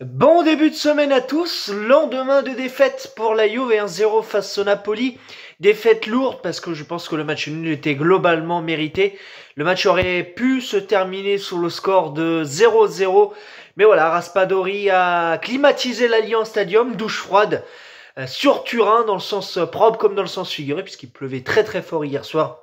Bon début de semaine à tous, lendemain de défaite pour la Juve et 1-0 face au Napoli, défaite lourde parce que je pense que le match nul était globalement mérité, le match aurait pu se terminer sur le score de 0-0, mais voilà, Raspadori a climatisé l'Alliance Stadium, douche froide, euh, sur Turin dans le sens propre comme dans le sens figuré puisqu'il pleuvait très très fort hier soir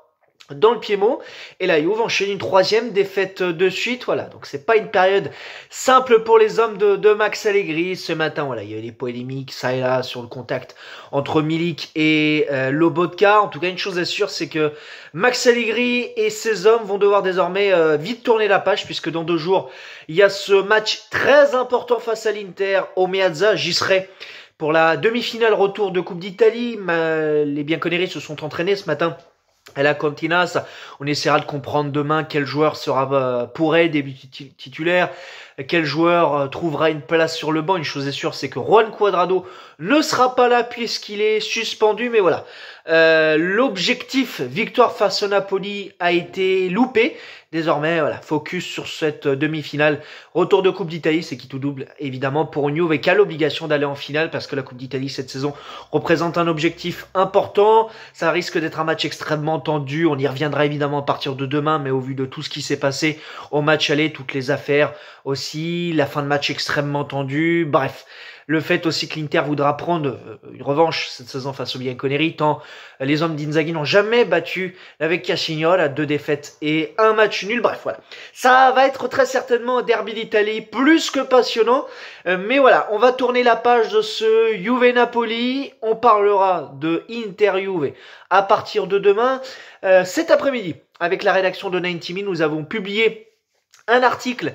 dans le Piémont. Et là la Juve enchaîne une troisième défaite de suite. Voilà, donc c'est pas une période simple pour les hommes de, Max Allegri. Ce matin, voilà, il y a eu des polémiques, ça et là, sur le contact entre Milik et euh, Lobotka. En tout cas, une chose est sûre, c'est que Max Allegri et ses hommes vont devoir désormais euh, vite tourner la page, puisque dans deux jours, il y a ce match très important face à l'Inter au Meazza. J'y serai pour la demi-finale retour de Coupe d'Italie. Les bien conneries se sont entraînés ce matin à la Continas, on essaiera de comprendre demain quel joueur sera pour euh, pourrait débuter titulaire, quel joueur euh, trouvera une place sur le banc. Une chose est sûre, c'est que Juan Cuadrado ne sera pas là puisqu'il est suspendu. Mais voilà, euh, l'objectif victoire face au Napoli a été loupé Désormais, voilà, focus sur cette euh, demi-finale. Retour de Coupe d'Italie, c'est qui tout double, évidemment, pour New Juve l'obligation d'aller en finale parce que la Coupe d'Italie cette saison représente un objectif important. Ça risque d'être un match extrêmement tendu. On y reviendra évidemment à partir de demain, mais au vu de tout ce qui s'est passé au match aller, toutes les affaires aussi, la fin de match extrêmement tendue. Bref, le fait aussi que l'Inter voudra prendre euh, une revanche cette saison face au Bianconeri, tant les hommes d'Inzaghi n'ont jamais battu avec Cassignol à deux défaites et un match nul. Bref, voilà. Ça va être très certainement un derby d'Italie plus que passionnant. Euh, mais voilà, on va tourner la page de ce Juve-Napoli. On parlera de Inter-Juve à partir de demain. Euh, cet après-midi, avec la rédaction de 90 nous avons publié un article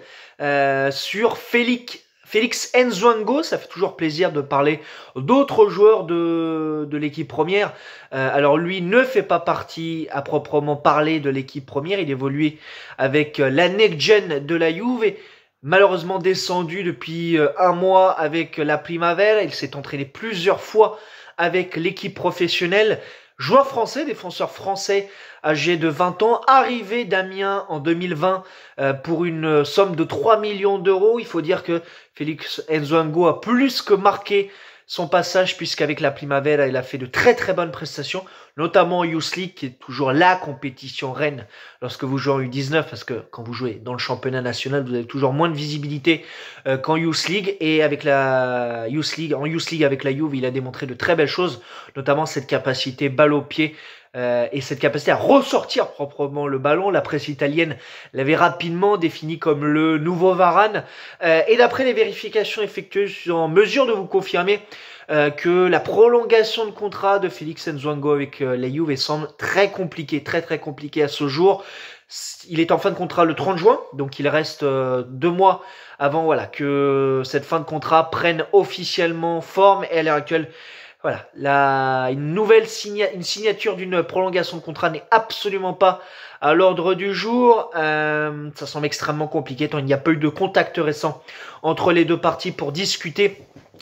sur Félix Félix Nzwango, ça fait toujours plaisir de parler d'autres joueurs de, de l'équipe première. Euh, alors lui ne fait pas partie à proprement parler de l'équipe première, il évoluait avec euh, la next gen de la Juve. Et malheureusement descendu depuis euh, un mois avec la Primavera, il s'est entraîné plusieurs fois avec l'équipe professionnelle joueur français, défenseur français âgé de 20 ans, arrivé d'Amiens en 2020 euh, pour une somme de 3 millions d'euros. Il faut dire que Félix Enzoango a plus que marqué son passage puisqu'avec la Primavera, il a fait de très très bonnes prestations notamment Youth League, qui est toujours la compétition reine lorsque vous jouez en U19, parce que quand vous jouez dans le championnat national, vous avez toujours moins de visibilité euh, qu'en Youth League. Et avec la Youth League, en Youth League avec la Juve, il a démontré de très belles choses, notamment cette capacité balle au pied. Euh, et cette capacité à ressortir proprement le ballon. La presse italienne l'avait rapidement défini comme le nouveau Varane. Euh, et d'après les vérifications effectuées, je suis en mesure de vous confirmer euh, que la prolongation de contrat de Félix Nzwango avec euh, la Juve semble très compliquée, très très compliquée à ce jour. Il est en fin de contrat le 30 juin, donc il reste euh, deux mois avant voilà que cette fin de contrat prenne officiellement forme. Et à l'heure actuelle, voilà, une nouvelle une signature d'une prolongation de contrat n'est absolument pas à l'ordre du jour. Euh, ça semble extrêmement compliqué tant il n'y a pas eu de contact récent entre les deux parties pour discuter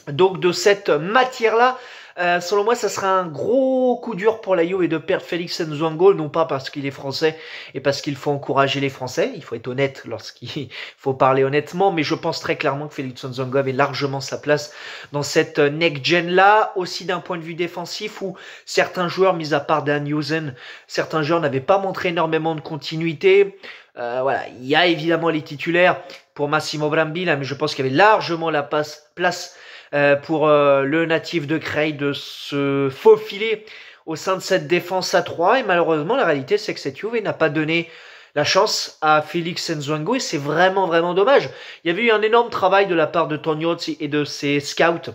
donc de cette matière-là. Euh, selon moi, ça sera un gros coup dur pour la et de perdre Félix Zongo, non pas parce qu'il est français et parce qu'il faut encourager les Français. Il faut être honnête lorsqu'il faut parler honnêtement, mais je pense très clairement que Félix Zongo avait largement sa place dans cette next-gen là, aussi d'un point de vue défensif où certains joueurs, mis à part Dan Yosen, certains joueurs n'avaient pas montré énormément de continuité. Euh, voilà, il y a évidemment les titulaires pour Massimo Brambilla, mais je pense qu'il y avait largement la passe, place euh, pour euh, le natif de Creil de se faufiler au sein de cette défense à 3. Et malheureusement, la réalité, c'est que cette Juve n'a pas donné la chance à Félix Nzwangu et c'est vraiment, vraiment dommage. Il y avait eu un énorme travail de la part de Tognozzi et de ses scouts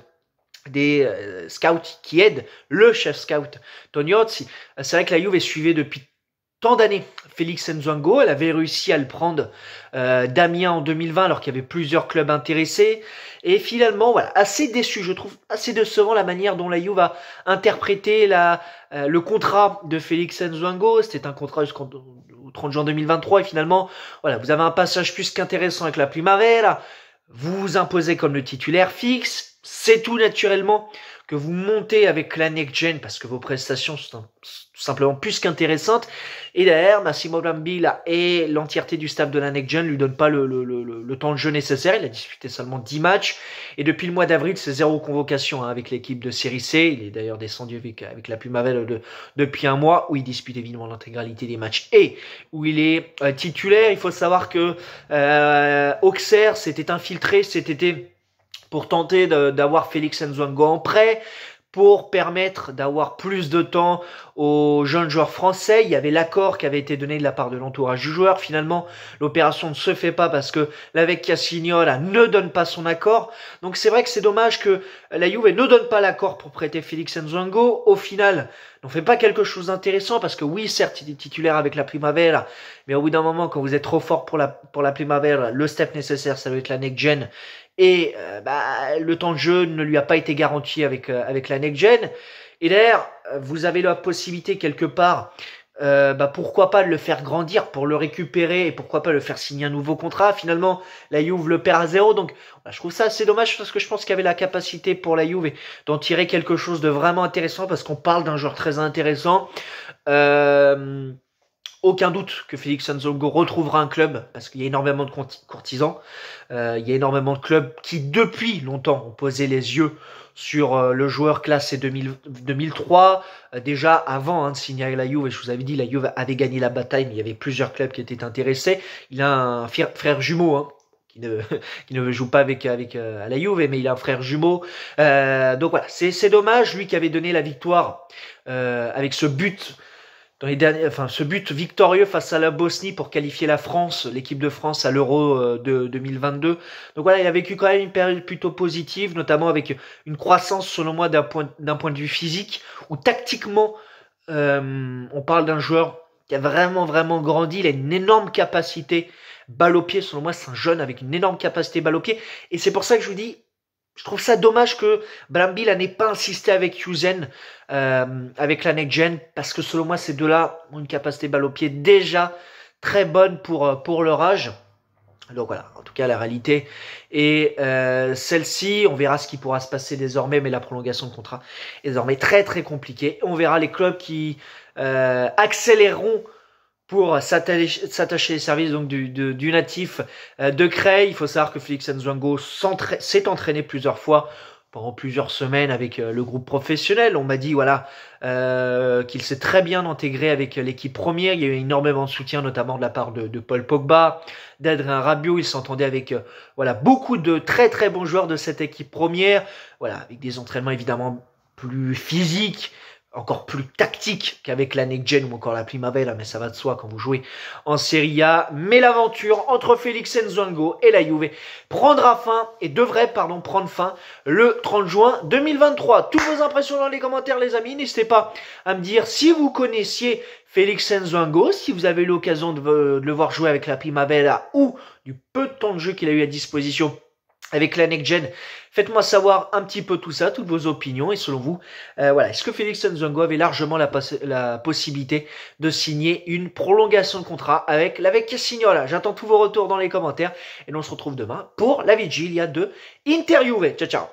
des scouts qui aident le chef scout Tognozzi. C'est vrai que la Juve est suivie depuis tant d'années. Félix Nzwango, elle avait réussi à le prendre euh, d'Amiens en 2020 alors qu'il y avait plusieurs clubs intéressés. Et finalement, voilà, assez déçu, je trouve assez décevant la manière dont la Juve a interprété la, euh, le contrat de Félix Nzwango. C'était un contrat jusqu'au 30 juin 2023 et finalement, voilà, vous avez un passage plus qu'intéressant avec la Primavera. Vous vous imposez comme le titulaire fixe c'est tout naturellement que vous montez avec la next gen parce que vos prestations sont tout simplement plus qu'intéressantes. Et derrière, Massimo Bambi et l'entièreté du staff de la next gen lui donnent pas le, le, temps de jeu nécessaire. Il a disputé seulement 10 matchs. Et depuis le mois d'avril, c'est zéro convocation hein, avec l'équipe de Série C. Il est d'ailleurs descendu avec, avec la Pumavelle de, depuis un mois où il dispute évidemment l'intégralité des matchs et où il est euh, titulaire. Il faut savoir que euh, Auxerre s'était infiltré c'était pour tenter d'avoir Félix Nzongo en prêt, pour permettre d'avoir plus de temps aux jeunes joueurs français. Il y avait l'accord qui avait été donné de la part de l'entourage du joueur. Finalement, l'opération ne se fait pas parce que l'avec Cassignola ne donne pas son accord. Donc c'est vrai que c'est dommage que la Juve ne donne pas l'accord pour prêter Félix Nzongo. Au final, on fait pas quelque chose d'intéressant parce que oui, certes, il est titulaire avec la Primavera, mais au bout d'un moment, quand vous êtes trop fort pour la, pour la Primavera, le step nécessaire, ça doit être la next gen et euh, bah, le temps de jeu ne lui a pas été garanti avec, euh, avec la next-gen. Et d'ailleurs, vous avez la possibilité quelque part, euh, bah, pourquoi pas le faire grandir pour le récupérer et pourquoi pas le faire signer un nouveau contrat. Finalement, la Juve le perd à zéro. Donc, bah, je trouve ça assez dommage parce que je pense qu'il y avait la capacité pour la Juve d'en tirer quelque chose de vraiment intéressant parce qu'on parle d'un joueur très intéressant. Euh, aucun doute que Félix Sanzogo retrouvera un club, parce qu'il y a énormément de courtisans, euh, il y a énormément de clubs qui depuis longtemps ont posé les yeux sur euh, le joueur classé 2003, euh, déjà avant hein, de signer la Juve, je vous avais dit, la Juve avait gagné la bataille, mais il y avait plusieurs clubs qui étaient intéressés, il a un frère, jumeau, hein, qui ne, joue pas avec avec la Juve, mais il a un frère jumeau. donc voilà, c'est dommage, lui qui avait donné la victoire avec ce but enfin, ce but victorieux face à la Bosnie pour qualifier la France, l'équipe de France à l'Euro euh, de 2022. Donc voilà, il a vécu quand même une période plutôt positive, notamment avec une croissance, selon moi, d'un point, de vue physique, où tactiquement, euh, on parle d'un joueur qui a vraiment, vraiment grandi. Il a une énorme capacité balle au pied. Selon moi, c'est un jeune avec une énorme capacité balle au pied. Et c'est pour ça que je vous dis, je trouve ça dommage que Brambilla n'ait pas insisté avec Yuzen, euh, avec la next-gen, parce que selon moi, ces deux-là ont une capacité balle au pied déjà très bonne pour, euh, pour leur âge. Donc voilà, en tout cas la réalité. Et euh, celle-ci, on verra ce qui pourra se passer désormais, mais la prolongation de contrat est désormais très très compliquée. On verra les clubs qui euh, accéléreront pour s'attacher les services donc du, natif euh, de Cray. Il faut savoir que Félix Nzwango s'est entraîné plusieurs fois pendant plusieurs semaines avec euh, le groupe professionnel. On m'a dit voilà euh, qu'il s'est très bien intégré avec l'équipe première. Il y a eu énormément de soutien, notamment de la part de, Paul Pogba, d'Adrien Rabiot. Il s'entendait avec voilà beaucoup de très très bons joueurs de cette équipe première. Voilà avec des entraînements évidemment plus physiques, encore plus tactique qu'avec la Next ou encore la Primavera, mais ça va de soi quand vous jouez en Serie A. Mais l'aventure entre Félix Nzongo et la Juve prendra fin et devrait pardon, prendre fin le 30 juin 2023. Toutes vos impressions dans les commentaires les amis, n'hésitez pas à me dire si vous connaissiez Félix Nzongo, si vous avez eu l'occasion de, euh, de le voir jouer avec la Primavera ou du peu de temps de jeu qu'il a eu à disposition avec la next gen. Faites-moi savoir un petit peu tout ça, toutes vos opinions et selon vous, euh, voilà, est-ce que Félix Nzongo avait largement la, possibilité de signer une prolongation de contrat avec la Vecchia J'attends tous vos retours dans les commentaires et on se retrouve demain pour la vigilia de interviews. Ciao ciao.